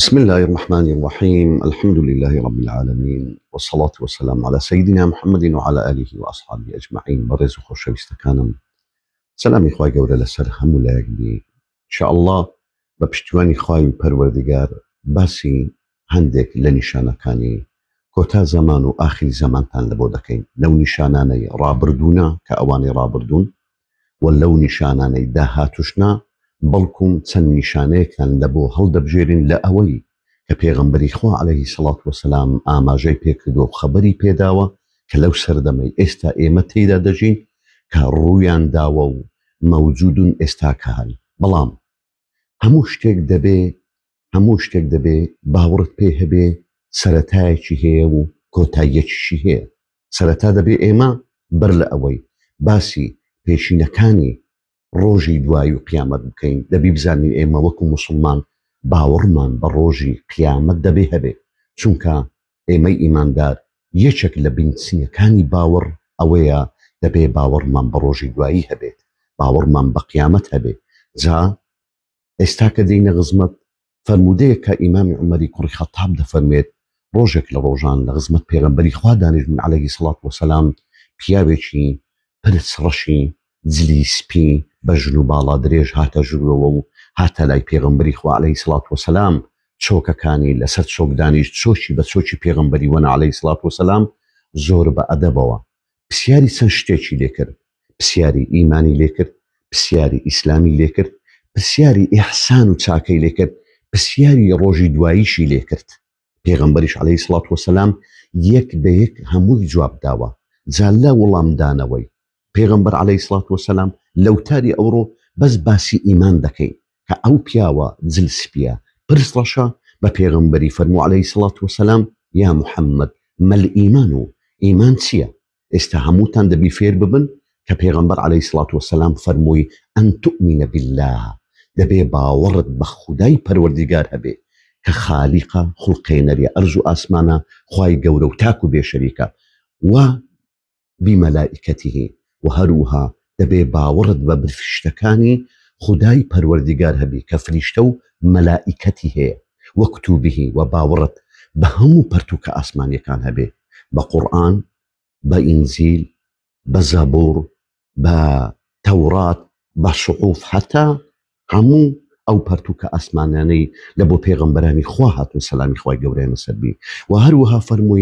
بسم الله الرحمن الرحيم الحمد لله رب العالمين والصلاة والسلام على سيدنا محمد وعلى آله وأصحابه أجمعين برز خوشويست كانم سلام إخوة جورة لسر همولاك إن شاء الله ببشتواني خواهي پروردگار باسي هندك لنشانة كاني كوتا زمان وآخر زمان تان لبودكين لو نشاناني رابردونا كأواني رابردون ولو نشاناني تشنا بەڵکوم چەند نیشانەیەکان لەبوو هەڵدەبژێرین لە ئەوەی کە پێغمبەری خوا عليهەی سڵات وسلام ئاماژەی پێکردو و خەبەری پێداوە کە لەو سەردەمەی ئێستا ئێمە تێدا دەژین کە ڕوویان داوە و مەوجودون ئێستاکان بەڵام هەموو شتێک دەبێ هەموو شتێک دەبێ باورت پێ هەبێ سەتایەکی هەیە و کۆتاییەکیشی هەیە سەرەتا دەبێ ئێمە بەر لە ئەوەی باسی پێشینەکانی ڕۆژی دوای و قیامەت بکەین دەبی بزانین ئێمە وەکو مسلمان باوەڕمان بە ڕۆژی قیامەت دەبێ هەبێ چونکە ئێمەی ئیماندار یەکێک لە بینسیەکانی باوەڕ ئەوەیە دەبێ باوەڕمان بە ڕۆژی دوایی هەبێت باوەڕمان بە قیامەت هەبێ جا ئێستا کە دەینە غزمەت فەرمودەیە کە ئیمامی عمەری کوڕی خەتاب دەفەرمێت ڕۆژێک لە ڕۆژان لە غزمەت پێغمبەری خوا دانیش من عليهەی سڵات وسلام پیاوێکی پرس ڕەشی جلی سپی بە ژن و باڵا درێژ هاتە ژوورەوە و هاتە لای پێغمبری خوالەی سلاات و سلام چۆکەکانی لەسەر چۆکدانیش چۆشی بە چۆچی پێغمبەری وەنا عليهەی سلاات و سلام زۆر بە ئەدەبەوە پرسیاری چەند شتێکی لێکرد پرسیاری ئیمانی لێکرد پرسیاری ئیسلامی لێکرد پرسیاری ئحسان و چاکەی لێکرد پرسیاری ڕۆژی دواییشی لێکرد پێغمبەریش عليهەی سلاات و سلام یەک بە یەک هەمووی جواب داوە جال لە وەڵامدانەوەی پێغمبەر عليه سلاات وسلام لەوتاری اورو بس باسی ئیمان دەکەین کە ئەو پیاوە جلسپە پرسڵەشە بە پێغمبەری فەرمو عليه سلاات وسلام یا محمد مەل ئیمان و ئیمان چییە؟ ئێستا هەمووتان دەبی فێر ببن پیغمبر علی عليه و سلام فرموی ان تؤمن بالله دەبێ باوەڕت بە پروردگار پەروەردیگار که کە خالیقە خوڵقینەریە ئەرز و ئاسمانە خی گەورە و تاک و بێشەریکە و هەروها دەبێ باوەڕت بە بفشتەکانی خدای پەروەردیگار هەبی کە وكتوبه و بهمو هەیە وەکتوبیهی و باوەڕت بە هەموو پەرتوکە ئاسمانیەکان هەبێ با قورآن با ئینزیل بە زەبور بە تەورات بە شعوف هەتا هەموو ئەو پەرتوکە ئاسمانانەی لە بۆ پێغمبەرانی خوا و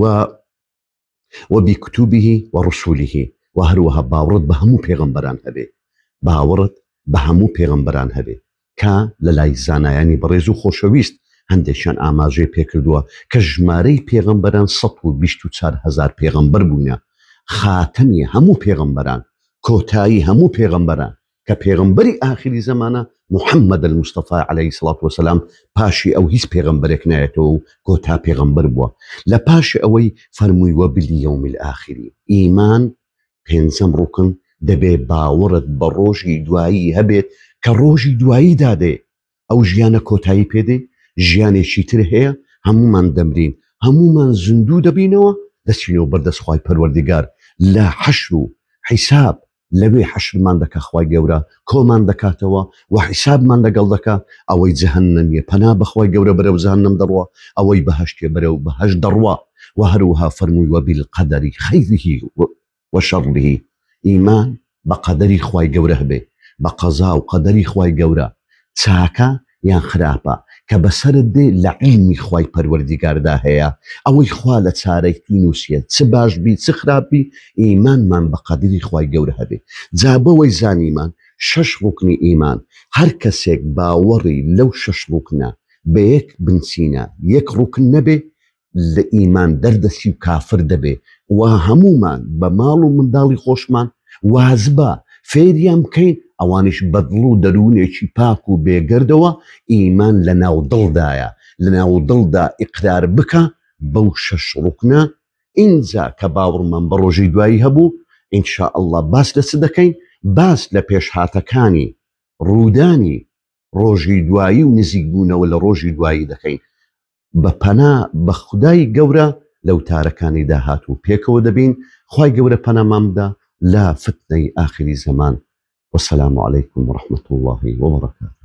و وبكتبه ورسوله و هەروەها باوڕت بە هەموو پێغمبەران هەبێ باوەڕت بە هەموو پێغمبەران هەبێ کە لە لای زانایانی بەڕێز و خۆشەویست هەندێکیان ئاماژێ پێکردووە کە ژمارەی پێغمبەران 124هزار پێغمبەر بوونە خاتەمی هەموو پێغمبەران کۆتایی هەموو پێغمبەران کە پێغمبەری ئاخری زمانە محەممەد المستەفا عليه سلاات وسلام پاشی ئەو هیچ پێغمبەرێک نایەتەوە و کۆتا پێغمبەر بووە لە پاشی ئەوەی فەرموویوە بلیەومیل ئاخری ئیمان پێنجەم ڕووکن دەبێ باوەڕت بە ڕۆژی دوایی هەبێت کە ڕۆژی دوایی دادێ ئەو ژیانە کۆتایی پێدێ ژیانێکی تر هەیە هەمومان دەمرین هەمومان زیندوو دەبینەوە دەچینەوە بەردەستخوای پەروەردگار لە حەشر و حیساب لەوێ حەشرمان دەکە خخوای گەورە کۆمان دەکاتەوە و حیسابمان لەگەڵ دەکە ئەوەی جەهن نمیە پەنا بەخوای گەورە بەرەو زان نم دەڕوە ئەوەی بەهشتێ بەرەو بەهش دەڕوە و هەروها فەرمووی وەبیل قەدەری خەیریهی وشەڕلیهی ئیمان بە قەدەری خی گەورە هەبێ بە قەزا و قەدەری خی گەورە چاکە یان خراپە کە بەسرت دێ لە عیلمی خی پەروەردیگاردا هەیە ئەوەی خوا لە چارەکی نووسە چ باشبی چ خراپی ئیمانمان بە قەدری خی گەورە هەبێ جابەوەی زانیمان شش ڕوکنی ئیمان هەر کەسێک باوەڕی لەو شش ڕووکنە بە یەک بنچینە یەک ڕووکن نەبێ لە ئیمان دەردەسی و کافر دەبێ وا هەمومان بە ماڵ و منداڵی خۆشمان وازبە فێریان بکەین ئەوانش بەدڵ و دەروونێکی پاک و بێگردەوە ئیمان لە ناو دڵدایە لە ناو دڵدا ئیقرار بکە بەو شەش ڕووکنە ئینجا کە باوڕمان بە ڕۆژی دوایی هەبوو ئینشا ئەله باس لە س دەکەین باس لە پێشهاتەکانی ڕوودانی ڕۆژی دوایی و نزیک بوونەوە لە ڕۆژی دوایی دەکەین بە پەنا بە خدای گەورە لەو تارەکانی داهات و پێکەوە دەبین خی گەورە پەنامامدا لا فتنەی ئاخری زەمان وسلام عليكم ورحمة الله وبركاته